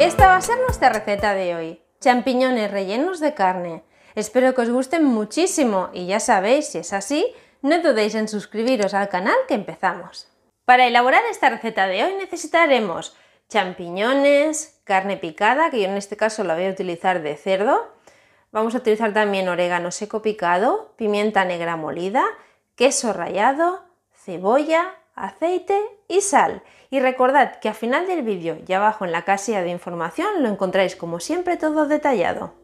Esta va a ser nuestra receta de hoy, champiñones rellenos de carne. Espero que os gusten muchísimo y ya sabéis, si es así, no dudéis en suscribiros al canal que empezamos. Para elaborar esta receta de hoy necesitaremos champiñones, carne picada, que yo en este caso la voy a utilizar de cerdo, vamos a utilizar también orégano seco picado, pimienta negra molida, queso rallado, cebolla, aceite y sal. Y recordad que al final del vídeo y abajo en la casilla de información lo encontráis como siempre todo detallado.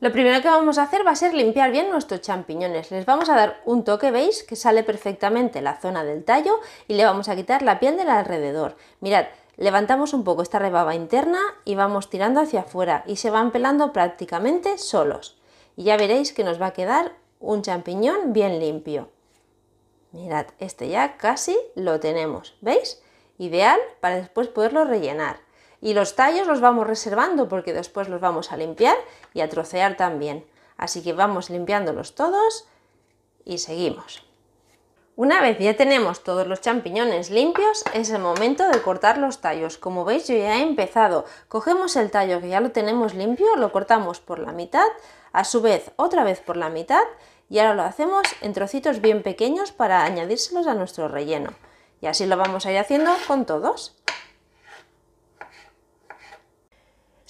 Lo primero que vamos a hacer va a ser limpiar bien nuestros champiñones. Les vamos a dar un toque, veis, que sale perfectamente la zona del tallo y le vamos a quitar la piel del alrededor. Mirad, levantamos un poco esta rebaba interna y vamos tirando hacia afuera y se van pelando prácticamente solos. Y ya veréis que nos va a quedar un champiñón bien limpio. Mirad, este ya casi lo tenemos, ¿veis? Ideal para después poderlo rellenar. Y los tallos los vamos reservando porque después los vamos a limpiar y a trocear también. Así que vamos limpiándolos todos y seguimos. Una vez ya tenemos todos los champiñones limpios, es el momento de cortar los tallos. Como veis yo ya he empezado. Cogemos el tallo que ya lo tenemos limpio, lo cortamos por la mitad, a su vez otra vez por la mitad y ahora lo hacemos en trocitos bien pequeños para añadírselos a nuestro relleno. Y así lo vamos a ir haciendo con todos.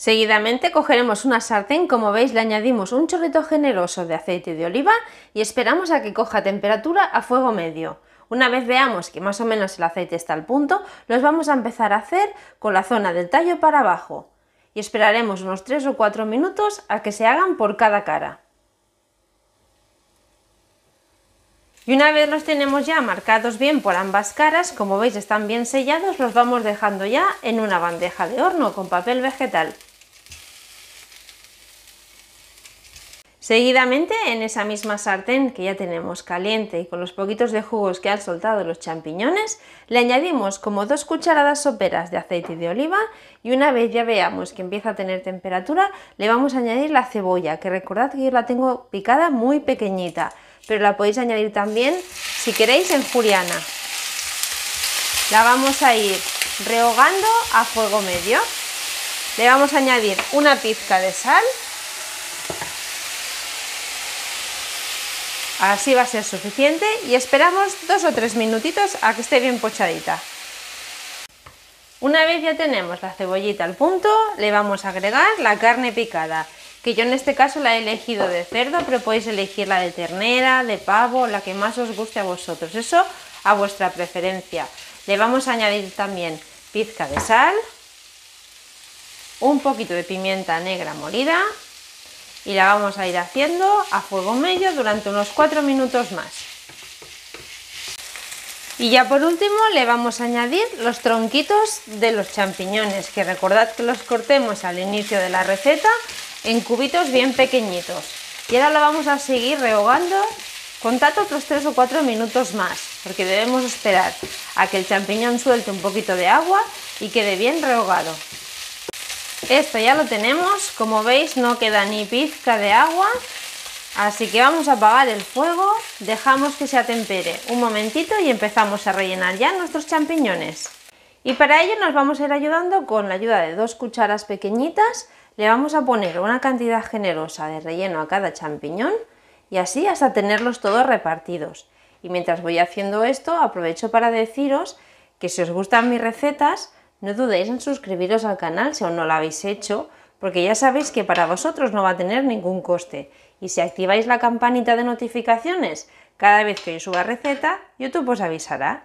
Seguidamente cogeremos una sartén, como veis le añadimos un chorrito generoso de aceite de oliva y esperamos a que coja temperatura a fuego medio. Una vez veamos que más o menos el aceite está al punto, los vamos a empezar a hacer con la zona del tallo para abajo y esperaremos unos 3 o 4 minutos a que se hagan por cada cara. Y una vez los tenemos ya marcados bien por ambas caras, como veis están bien sellados, los vamos dejando ya en una bandeja de horno con papel vegetal. Seguidamente, en esa misma sartén que ya tenemos caliente y con los poquitos de jugos que han soltado los champiñones, le añadimos como dos cucharadas soperas de aceite de oliva y una vez ya veamos que empieza a tener temperatura, le vamos a añadir la cebolla, que recordad que yo la tengo picada muy pequeñita, pero la podéis añadir también, si queréis, en juliana. La vamos a ir rehogando a fuego medio. Le vamos a añadir una pizca de sal Así va a ser suficiente y esperamos dos o tres minutitos a que esté bien pochadita. Una vez ya tenemos la cebollita al punto, le vamos a agregar la carne picada, que yo en este caso la he elegido de cerdo, pero podéis elegir la de ternera, de pavo, la que más os guste a vosotros, eso a vuestra preferencia. Le vamos a añadir también pizca de sal, un poquito de pimienta negra molida y la vamos a ir haciendo a fuego medio durante unos 4 minutos más. Y ya por último le vamos a añadir los tronquitos de los champiñones, que recordad que los cortemos al inicio de la receta en cubitos bien pequeñitos. Y ahora lo vamos a seguir rehogando tanto otros 3 o 4 minutos más, porque debemos esperar a que el champiñón suelte un poquito de agua y quede bien rehogado. Esto ya lo tenemos, como veis no queda ni pizca de agua, así que vamos a apagar el fuego, dejamos que se atempere un momentito y empezamos a rellenar ya nuestros champiñones. Y para ello nos vamos a ir ayudando con la ayuda de dos cucharas pequeñitas, le vamos a poner una cantidad generosa de relleno a cada champiñón y así hasta tenerlos todos repartidos. Y mientras voy haciendo esto aprovecho para deciros que si os gustan mis recetas no dudéis en suscribiros al canal si aún no lo habéis hecho, porque ya sabéis que para vosotros no va a tener ningún coste. Y si activáis la campanita de notificaciones, cada vez que yo suba receta, YouTube os avisará.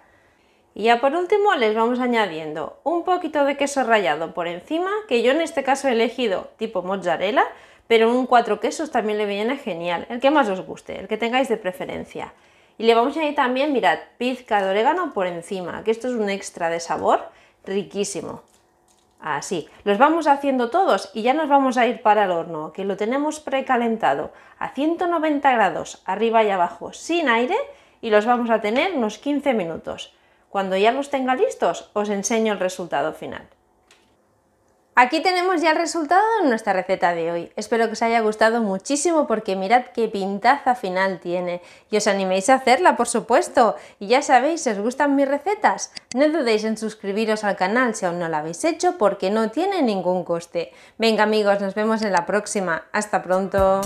Y ya por último les vamos añadiendo un poquito de queso rallado por encima, que yo en este caso he elegido tipo mozzarella, pero un cuatro quesos también le viene genial, el que más os guste, el que tengáis de preferencia. Y le vamos a añadir también, mirad, pizca de orégano por encima, que esto es un extra de sabor riquísimo. Así, los vamos haciendo todos y ya nos vamos a ir para el horno, que lo tenemos precalentado a 190 grados arriba y abajo sin aire y los vamos a tener unos 15 minutos. Cuando ya los tenga listos os enseño el resultado final. Aquí tenemos ya el resultado de nuestra receta de hoy. Espero que os haya gustado muchísimo porque mirad qué pintaza final tiene. Y os animéis a hacerla, por supuesto. Y ya sabéis, si os gustan mis recetas, no dudéis en suscribiros al canal si aún no lo habéis hecho porque no tiene ningún coste. Venga amigos, nos vemos en la próxima. Hasta pronto.